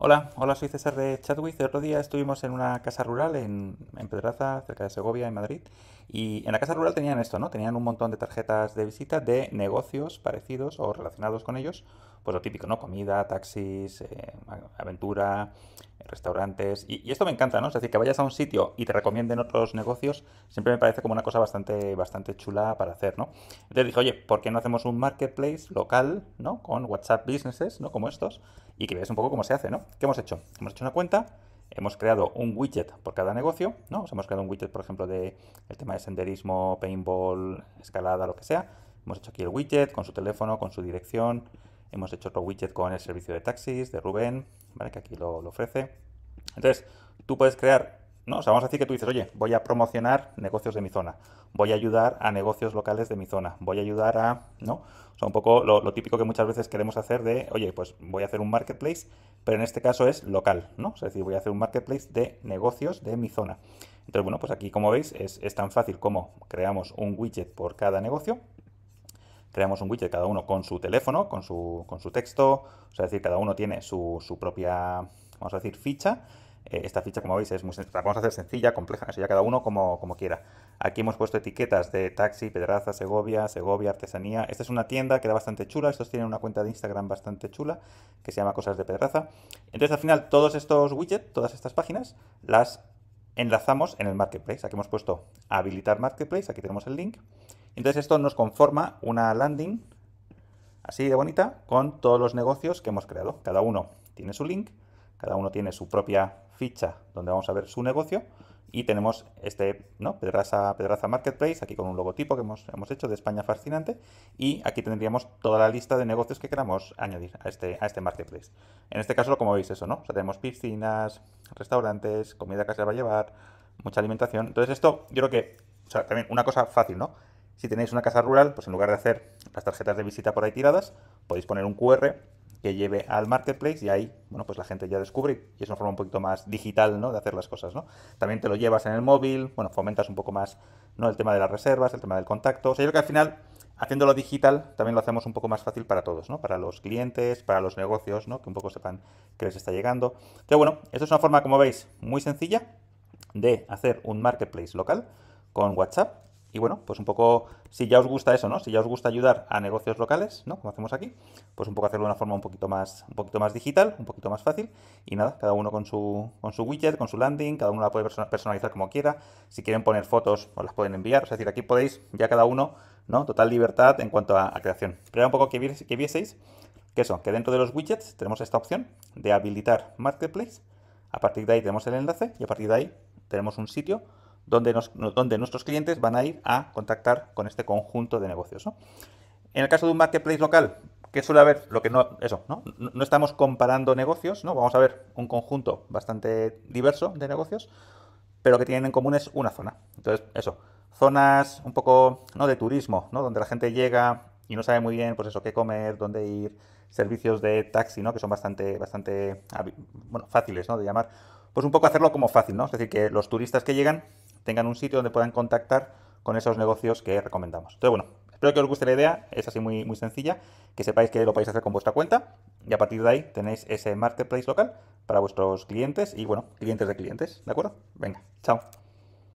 Hola, hola, soy César de Chadwick. El otro día estuvimos en una casa rural en, en Pedraza, cerca de Segovia, en Madrid, y en la casa rural tenían esto, ¿no? Tenían un montón de tarjetas de visita de negocios parecidos o relacionados con ellos, pues lo típico, ¿no? Comida, taxis, eh, aventura, restaurantes. Y, esto me encanta, ¿no? Es decir, que vayas a un sitio y te recomienden otros negocios, siempre me parece como una cosa bastante, bastante chula para hacer, ¿no? Entonces dije, oye, ¿por qué no hacemos un marketplace local, ¿no? Con WhatsApp businesses, ¿no? Como estos, y que veas un poco cómo se hace, ¿no? ¿Qué hemos hecho? Hemos hecho una cuenta hemos creado un widget por cada negocio, ¿no? hemos creado un widget, por ejemplo, de el tema de senderismo, paintball, escalada, lo que sea. Hemos hecho aquí el widget con su teléfono, con su dirección. Hemos hecho otro widget con el servicio de taxis de Rubén, ¿vale? Que aquí lo ofrece. Entonces, tú puedes crear ¿no? O sea, vamos a decir que tú dices, oye, voy a promocionar negocios de mi zona, voy a ayudar a negocios locales de mi zona, voy a ayudar a, ¿no? O sea, un poco lo, típico que muchas veces queremos hacer de, oye, pues voy a hacer un marketplace, pero en este caso es local, ¿no? O sea, es decir, voy a hacer un marketplace de negocios de mi zona. Entonces, bueno, pues aquí, como veis, es, tan fácil como creamos un widget por cada negocio, creamos un widget cada uno con su teléfono, con su, su texto, o sea, es decir, cada uno tiene su, su propia, vamos a decir, ficha, eh, esta ficha, como veis, es muy sencilla. hacer sencilla, compleja, eso ya cada uno como, como quiera. Aquí hemos puesto etiquetas de taxi, pedraza, Segovia, Segovia, artesanía. Esta es una tienda que da bastante chula. Estos tienen una cuenta de Instagram bastante chula que se llama Cosas de Pedraza. Entonces, al final, todos estos widgets, todas estas páginas, las enlazamos en el marketplace. Aquí hemos puesto habilitar marketplace, aquí tenemos el link. Entonces esto nos conforma una landing así de bonita con todos los negocios que hemos creado. Cada uno tiene su link cada uno tiene su propia ficha donde vamos a ver su negocio y tenemos este ¿no? Pedraza, Marketplace, aquí con un logotipo que hemos, hemos, hecho de España fascinante, y aquí tendríamos toda la lista de negocios que queramos añadir a este, a este Marketplace. En este caso, como veis, eso, ¿no? O sea, tenemos piscinas, restaurantes, comida que se va a llevar, mucha alimentación. Entonces esto, yo creo que, o sea, también una cosa fácil, ¿no? Si tenéis una casa rural, pues en lugar de hacer las tarjetas de visita por ahí tiradas, podéis poner un QR que lleve al marketplace y ahí, bueno, pues la gente ya descubre y es una forma un poquito más digital, ¿no? De hacer las cosas, ¿no? También te lo llevas en el móvil, bueno, fomentas un poco más, ¿no? El tema de las reservas, el tema del contacto. O yo creo que al final, haciéndolo digital, también lo hacemos un poco más fácil para todos, ¿no? Para los clientes, para los negocios, ¿no? Que un poco sepan que les está llegando. Pero bueno, esto es una forma, como veis, muy sencilla de hacer un marketplace local con WhatsApp y bueno, pues un poco, si ya os gusta eso, ¿no? Si ya os gusta ayudar a negocios locales, ¿no? Como hacemos aquí, pues un poco hacerlo de una forma un poquito más, un poquito más digital, un poquito más fácil. Y nada, cada uno con su, con su widget, con su landing, cada uno la puede personalizar como quiera. Si quieren poner fotos, os las pueden enviar. Es decir, aquí podéis ya cada uno, ¿no? Total libertad en cuanto a, creación. Pero un poco que, que vieseis que eso, que dentro de los widgets tenemos esta opción de habilitar Marketplace. A partir de ahí tenemos el enlace y a partir de ahí tenemos un sitio donde, nuestros clientes van a ir a contactar con este conjunto de negocios. En el caso de un marketplace local, que suele haber lo que no, eso, ¿no? estamos comparando negocios, ¿no? Vamos a ver un conjunto bastante diverso de negocios, pero que tienen en común es una zona. Entonces, eso, zonas un poco, ¿no? De turismo, ¿no? Donde la gente llega y no sabe muy bien, pues eso, qué comer, dónde ir, servicios de taxi, ¿no? Que son bastante, bastante, bueno, fáciles, ¿no? De llamar. Pues un poco hacerlo como fácil, ¿no? Es decir, que los turistas que llegan tengan un sitio donde puedan contactar con esos negocios que recomendamos. Entonces, bueno, espero que os guste la idea, es así muy, muy sencilla, que sepáis que lo podéis hacer con vuestra cuenta y a partir de ahí tenéis ese marketplace local para vuestros clientes y, bueno, clientes de clientes, ¿de acuerdo? Venga, chao.